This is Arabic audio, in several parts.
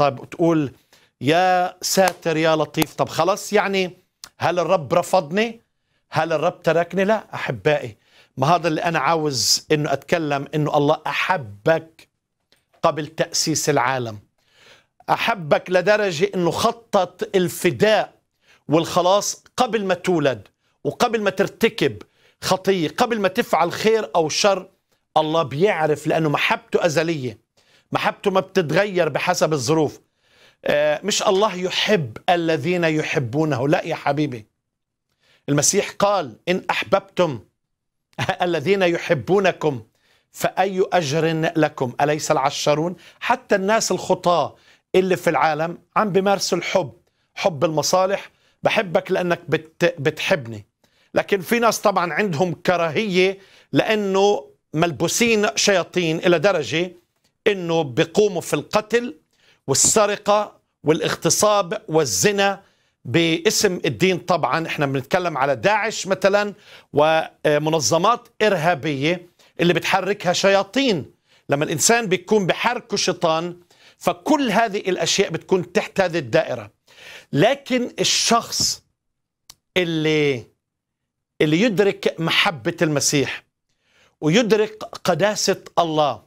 طب تقول يا ساتر يا لطيف طب خلص يعني هل الرب رفضني هل الرب تركني لا أحبائي ما هذا اللي أنا عاوز أنه أتكلم أنه الله أحبك قبل تأسيس العالم أحبك لدرجة أنه خطط الفداء والخلاص قبل ما تولد وقبل ما ترتكب خطية قبل ما تفعل خير أو شر الله بيعرف لأنه محبته أزلية محبته ما بتتغير بحسب الظروف آه، مش الله يحب الذين يحبونه لا يا حبيبي المسيح قال إن أحببتم الذين يحبونكم فأي أجر لكم أليس العشرون حتى الناس الخطاة اللي في العالم عم بمارسوا الحب حب المصالح بحبك لأنك بت بتحبني لكن في ناس طبعا عندهم كراهية لأنه ملبوسين شياطين إلى درجة انه بيقوموا في القتل والسرقة والاغتصاب والزنا باسم الدين طبعا احنا بنتكلم على داعش مثلا ومنظمات إرهابية اللي بتحركها شياطين لما الإنسان بيكون بحركه شيطان فكل هذه الأشياء بتكون تحت هذه الدائرة لكن الشخص اللي اللي يدرك محبة المسيح ويدرك قداسة الله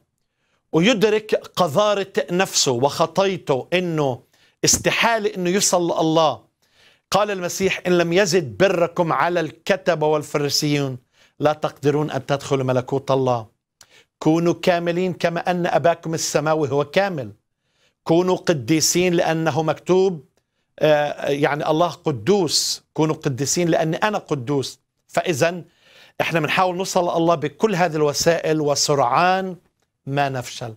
ويدرك قذارة نفسه وخطيته أنه استحالة أنه يصل الله قال المسيح إن لم يزد بركم على الكتبة والفرسيون لا تقدرون أن تدخلوا ملكوت الله كونوا كاملين كما أن أباكم السماوي هو كامل كونوا قديسين لأنه مكتوب آه، يعني الله قدوس كونوا قديسين لأني أنا قدوس فإذا احنا بنحاول نوصل الله بكل هذه الوسائل وسرعان ما نفشل